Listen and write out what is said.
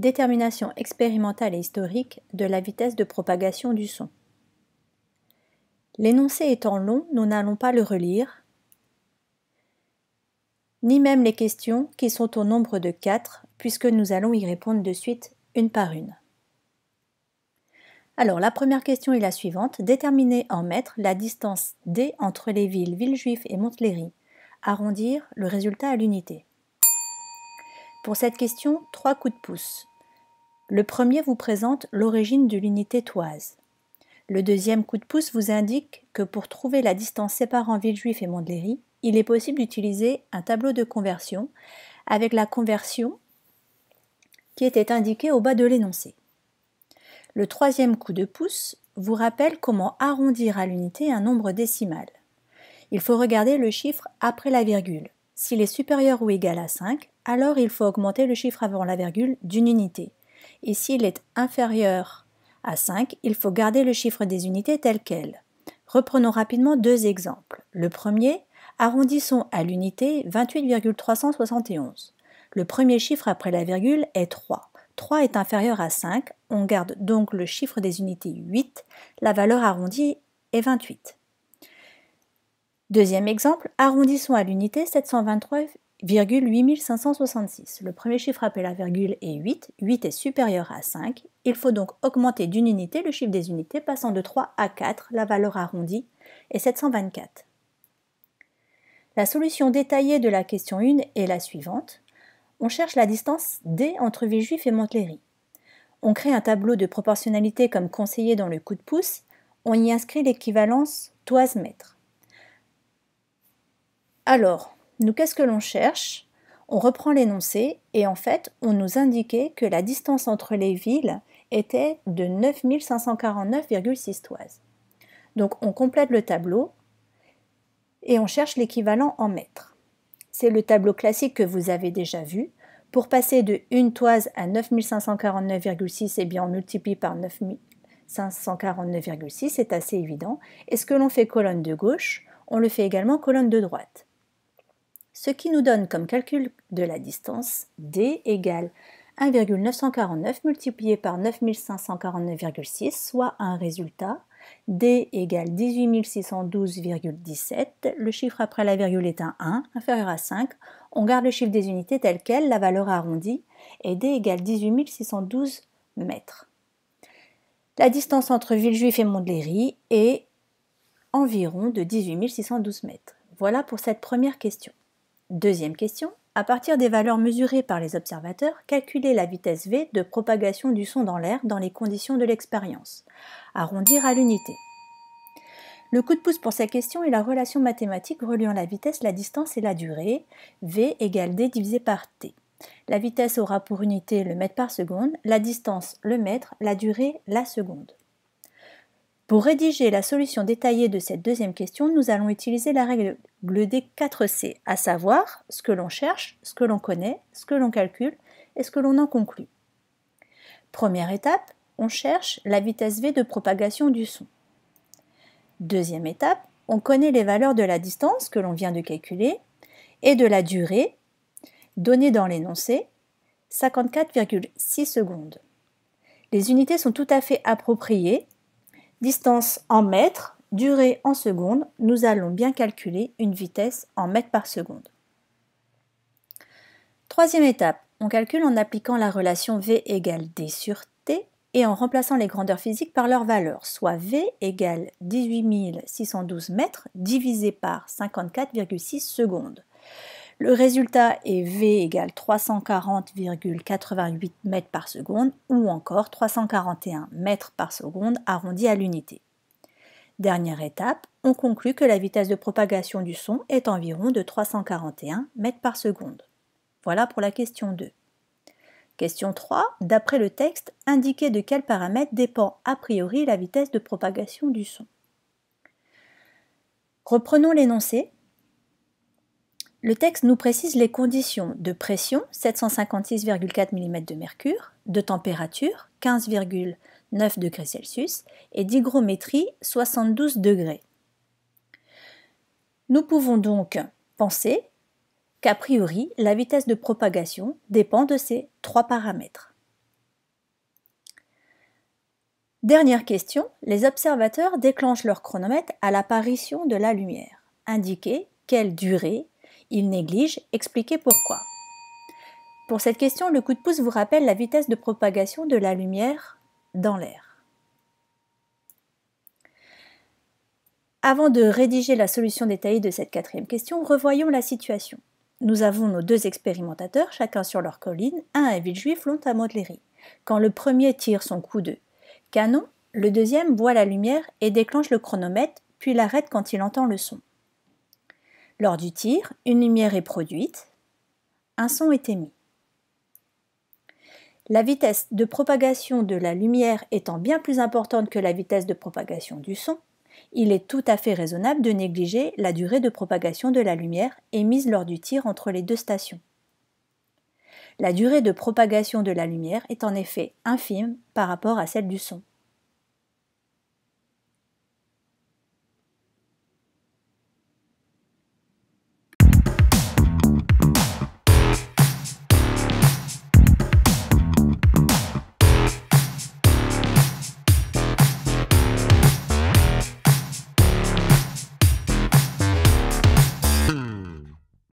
Détermination expérimentale et historique de la vitesse de propagation du son. L'énoncé étant long, nous n'allons pas le relire, ni même les questions qui sont au nombre de quatre, puisque nous allons y répondre de suite une par une. Alors la première question est la suivante. Déterminer en mètres la distance D entre les villes Villejuif et Montlhéry. Arrondir le résultat à l'unité. Pour cette question, trois coups de pouce. Le premier vous présente l'origine de l'unité toise. Le deuxième coup de pouce vous indique que pour trouver la distance séparant Villejuif et Montlhéry, il est possible d'utiliser un tableau de conversion avec la conversion qui était indiquée au bas de l'énoncé. Le troisième coup de pouce vous rappelle comment arrondir à l'unité un nombre décimal. Il faut regarder le chiffre après la virgule. S'il est supérieur ou égal à 5, alors il faut augmenter le chiffre avant la virgule d'une unité et s'il est inférieur à 5, il faut garder le chiffre des unités tel quel. Reprenons rapidement deux exemples. Le premier, arrondissons à l'unité 28,371. Le premier chiffre après la virgule est 3. 3 est inférieur à 5, on garde donc le chiffre des unités 8, la valeur arrondie est 28. Deuxième exemple, arrondissons à l'unité 723 8566. Le premier chiffre appelé la virgule est 8, 8 est supérieur à 5. Il faut donc augmenter d'une unité le chiffre des unités passant de 3 à 4, la valeur arrondie est 724. La solution détaillée de la question 1 est la suivante. On cherche la distance D entre Villejuif et Montlhéry. On crée un tableau de proportionnalité comme conseillé dans le coup de pouce. On y inscrit l'équivalence toise-mètre. Alors, nous, qu'est-ce que l'on cherche On reprend l'énoncé et en fait, on nous indiquait que la distance entre les villes était de 9549,6 toises. Donc on complète le tableau et on cherche l'équivalent en mètres. C'est le tableau classique que vous avez déjà vu. Pour passer de 1 toise à 9549,6, eh bien on multiplie par 9549,6, c'est assez évident. est ce que l'on fait colonne de gauche, on le fait également colonne de droite ce qui nous donne comme calcul de la distance D égale 1,949 multiplié par 9549,6, soit un résultat D égale 18612,17. Le chiffre après la virgule est un 1, inférieur à 5. On garde le chiffre des unités tel quel, la valeur arrondie, et D égale 18612 mètres. La distance entre Villejuif et Montlhéry est environ de 18612 612 mètres. Voilà pour cette première question. Deuxième question. À partir des valeurs mesurées par les observateurs, calculez la vitesse v de propagation du son dans l'air dans les conditions de l'expérience. Arrondir à l'unité. Le coup de pouce pour cette question est la relation mathématique reliant la vitesse, la distance et la durée, v égale d divisé par t. La vitesse aura pour unité le mètre par seconde, la distance le mètre, la durée la seconde. Pour rédiger la solution détaillée de cette deuxième question, nous allons utiliser la règle le D4C, à savoir ce que l'on cherche, ce que l'on connaît, ce que l'on calcule et ce que l'on en conclut. Première étape, on cherche la vitesse V de propagation du son. Deuxième étape, on connaît les valeurs de la distance que l'on vient de calculer et de la durée donnée dans l'énoncé, 54,6 secondes. Les unités sont tout à fait appropriées, distance en mètres durée en secondes, nous allons bien calculer une vitesse en mètres par seconde. Troisième étape, on calcule en appliquant la relation V égale D sur T et en remplaçant les grandeurs physiques par leurs valeurs, soit V égale 18 612 mètres divisé par 54,6 secondes. Le résultat est V égale 340,88 mètres par seconde ou encore 341 mètres par seconde arrondi à l'unité. Dernière étape, on conclut que la vitesse de propagation du son est environ de 341 mètres par seconde. Voilà pour la question 2. Question 3. D'après le texte, indiquez de quels paramètres dépend a priori la vitesse de propagation du son. Reprenons l'énoncé. Le texte nous précise les conditions de pression 756,4 mm de mercure, de température, 15,9 degrés Celsius, et d'hygrométrie, 72 degrés. Nous pouvons donc penser qu'a priori, la vitesse de propagation dépend de ces trois paramètres. Dernière question, les observateurs déclenchent leur chronomètre à l'apparition de la lumière. Indiquez quelle durée ils négligent, Expliquer pourquoi. Pour cette question, le coup de pouce vous rappelle la vitesse de propagation de la lumière dans l'air. Avant de rédiger la solution détaillée de cette quatrième question, revoyons la situation. Nous avons nos deux expérimentateurs, chacun sur leur colline, un à Villejuif, l'autre à Montlhéry. Quand le premier tire son coup de canon, le deuxième voit la lumière et déclenche le chronomètre, puis l'arrête quand il entend le son. Lors du tir, une lumière est produite, un son est émis. La vitesse de propagation de la lumière étant bien plus importante que la vitesse de propagation du son, il est tout à fait raisonnable de négliger la durée de propagation de la lumière émise lors du tir entre les deux stations. La durée de propagation de la lumière est en effet infime par rapport à celle du son.